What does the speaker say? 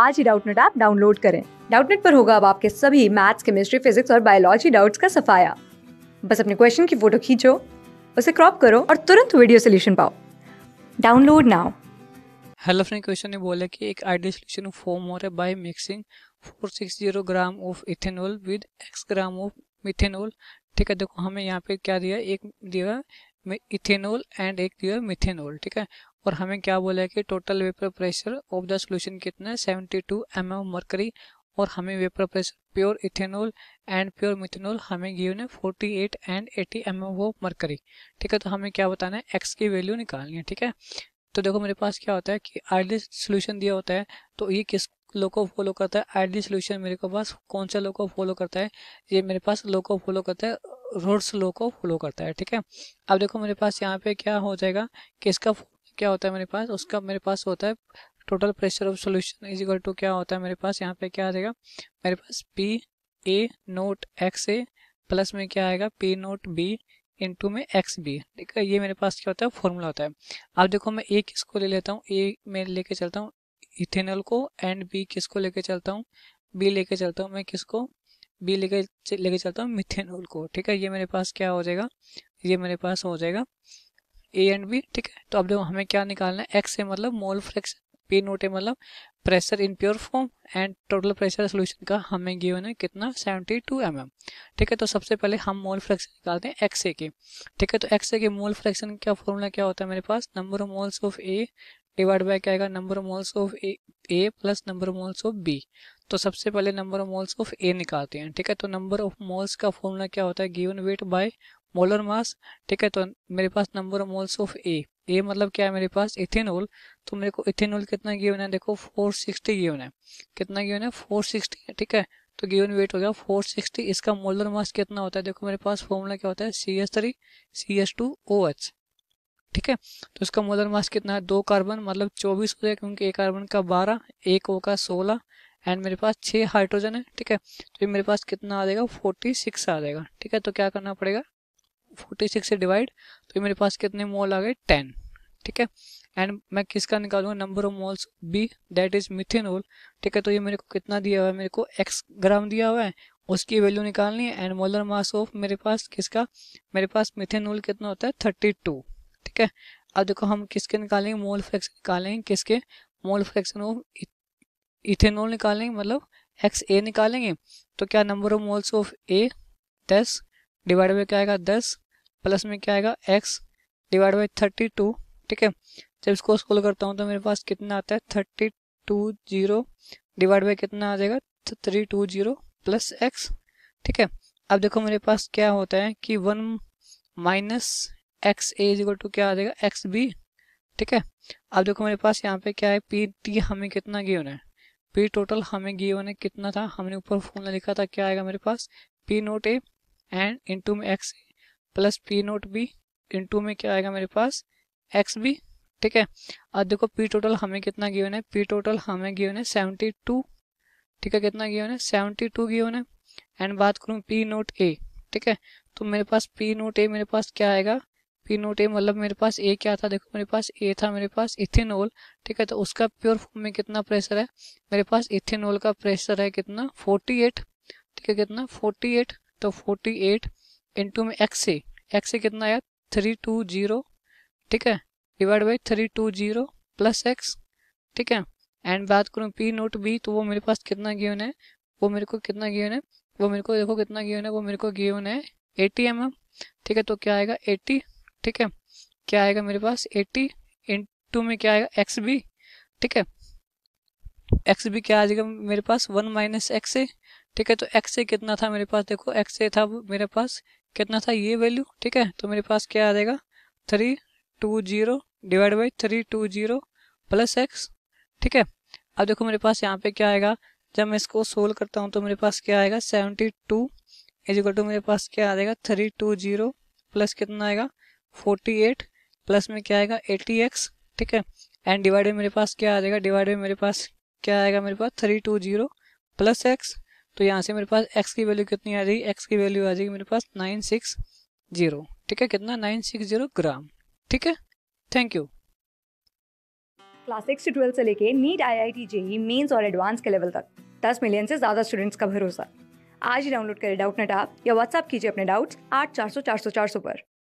आज ही Doubtnet app download करें डाउटनेट पर होगा अब आपके सभी मैथ्स केमिस्ट्री फिजिक्स और बायोलॉजी डाउट्स का सफाया बस अपने क्वेश्चन की फोटो खींचो उसे क्रॉप करो और तुरंत वीडियो सोल्यूशन पाओ download now hello friend question ने बोला कि एक आइडियल सोल्यूशन फॉर्म हो रहा है by mixing 460 gram of ethanol with X gram of methanol ठीक है देखो हमें यहाँ पे क्या दिया एक दिया इथेनॉल एंड एक दिया मिथेनॉल ठीक है और हमें क्या बोला है कि total vapour pressure of the solution कितना है seventy two M M mercury और हमें vapour pressure pure ethanol and pure methanol हमें गिवन है 48 एंड 80 एम वो मरकरी ठीक है तो हमें क्या बताना है एक्स की वैल्यू निकालनी है ठीक है तो देखो मेरे पास क्या होता है कि आइडली सोल्यूशन दिया होता है तो ये किस लो को फॉलो करता है आइडली सोल्यूशन मेरे को पास कौन सा लो को फॉलो करता है ये मेरे पास लो को फॉलो करता है रोड्स लो को फॉलो करता है ठीक है अब देखो मेरे पास यहाँ पे क्या हो जाएगा कि इसका क्या होता है मेरे पास उसका मेरे पास होता है total pressure of solution is equal to क्या होता है मेरे पास यहाँ पे क्या आ जाएगा मेरे पास P A naught X A plus में क्या आएगा पी नोट बी इंटू में एक्स बी ठीक है ये मेरे पास क्या होता है फॉर्मूला होता है अब देखो मैं ए किसको ले लेता हूँ ए मैं लेके चलता हूँ इथेनॉल को एंड बी किसको लेके चलता हूँ बी लेके चलता हूँ मैं किसको बी लेके लेके चलता हूँ मिथेनॉल को ठीक है ये मेरे पास क्या हो जाएगा ये मेरे पास हो जाएगा ए एंड बी ठीक है तो अब देखो हमें क्या निकालना है एक्स है मतलब मोल फ्रैक्शन पी नोट है मतलब pressure in pure form and total pressure solution का हमें गिवन है कितना 72 टू mm. ठीक है तो सबसे पहले हम मोल फ्रैक्शन निकालते हैं एक्स ए के ठीक है तो एक्स ए के मोल फ्रैक्शन का फॉर्मूला क्या होता है मेरे पास number of moles of A divide by क्या आएगा number of moles of A A plus number of moles of B तो सबसे पहले number of moles of A निकालते हैं ठीक है तो नंबर ऑफ मोल्स का फॉर्मूला क्या होता है given weight by molar mass ठीक है तो मेरे पास number of moles of A A मतलब क्या है मेरे पास इथेनॉल तो मेरे को इथेनॉल कितना गिवन है देखो 460 गिवन है कितना गिवन है 460 ठीक है तो गिवन वेट हो गया 460 इसका मोलर मास कितना होता है देखो मेरे पास फॉर्मूला क्या होता है C S three C S two O H ठीक है तो इसका मोलर मास कितना है दो कार्बन मतलब चौबीस हो गया क्योंकि एक कार्बन का बारह एक ओ का सोलह एंड मेरे पास छः हाइड्रोजन है ठीक है तो ये मेरे पास कितना आ जाएगा फोर्टी सिक्स आ जाएगा ठीक है तो क्या करना पड़ेगा फोर्टी सिक्स से डिवाइड तो मेरे पास कितने मोल आ गए टेन ठीक है एंड मैं किसका निकालूंगा number of moles B that is methanol ठीक है तो ये मेरे को कितना दिया हुआ है मेरे को एक्स ग्राम दिया हुआ है उसकी वैल्यू निकालनी है एंड मोलर मास ऑफ मेरे पास किसका मेरे पास मिथेनॉल कितना होता है थर्टी टू ठीक है अब देखो हम किसके निकालेंगे मोल फ्रैक्शन निकालेंगे किसके मोल फ्रैक्शन ऑफ इथेनोल निकालेंगे मतलब एक्स ए निकालेंगे तो क्या number of moles of A दस डिवाइड बाई क्या आएगा दस प्लस में क्या आएगा X divide by thirty two ठीक है जब इसको स्कोल करता हूँ तो मेरे पास कितना आता है thirty two zero divide by कितना आ जाएगा three two zero plus X ठीक है अब देखो मेरे पास क्या होता है कि one minus X A two क्या आ जाएगा एक्स बी ठीक है अब देखो मेरे पास यहाँ पे क्या है पी टी हमें कितना गिवन है पी टोटल हमें गिवन है कितना था हमने ऊपर फोन लिखा था क्या आएगा मेरे पास P naught A and to में X plus P naught B into में क्या आएगा मेरे पास एक्स बी ठीक है अब देखो पी टोटल हमें कितना गिवन है पी टोटल हमें गिवन है सेवनटी टू ठीक है कितना गिवन है सेवनटी टू गिवन है एंड बात करूँ पी नोट ए ठीक है तो मेरे पास पी नोट ए मेरे पास क्या आएगा पी नोट ए मतलब मेरे पास ए क्या था देखो मेरे पास ए था मेरे पास इथेनॉल ठीक है तो उसका प्योर फॉर्म में कितना प्रेशर है मेरे पास इथेनॉल का प्रेशर है कितना 48 ठीक है कितना 48 तो 48 इंटू में एक्स ए एक्स ए कितना आया थ्री टू जीरो ठीक है divide by three two zero plus X ठीक है एंड बात करूँ पी नोट बी तो वो मेरे पास कितना गेवन है वो मेरे को कितना गेवन है वो मेरे को देखो कितना गेवन है वो मेरे को गेवन है एटी एम एम ठीक है तो क्या आएगा एटी ठीक है क्या आएगा मेरे पास एटी इंटू में क्या आएगा एक्स बी ठीक है एक्स बी क्या आ जाएगा मेरे पास वन माइनस एक्स ए ठीक है तो एक्स ए कितना था मेरे पास देखो एक्स ए था मेरे पास कितना था ये वैल्यू ठीक है तो मेरे पास क्या आ जाएगा three two zero divide by three two zero plus X ठीक है अब देखो मेरे पास यहाँ पे क्या आएगा जब मैं इसको सोल्व करता हूँ तो मेरे पास क्या आएगा सेवेंटी टू इजिकल टू मेरे पास क्या आ जाएगा थ्री टू जीरो प्लस कितना आएगा फोर्टी एट प्लस में क्या आएगा एटी एक्स ठीक है एंड डिवाइड मेरे पास क्या आ जाएगा डिवाइडेड मेरे पास क्या आएगा मेरे पास three two zero plus X तो यहाँ से मेरे पास x की वैल्यू कितनी आ जाएगी x की वैल्यू आ जाएगी मेरे पास नाइन सिक्स जीरो ठीक है कितना नाइन सिक्स जीरो ग्राम ठीक है थैंक यू क्लास सिक्स से ट्वेल्थ से लेके NEET I I T JEE mains और एडवांस के लेवल तक दस मिलियन से ज़्यादा स्टूडेंट्स का भरोसा आज ही डाउनलोड करें डाउट नेट आप या व्हाट्सअप कीजिए अपने डाउट्स आठ चार सौ चार सौ चार सौ पर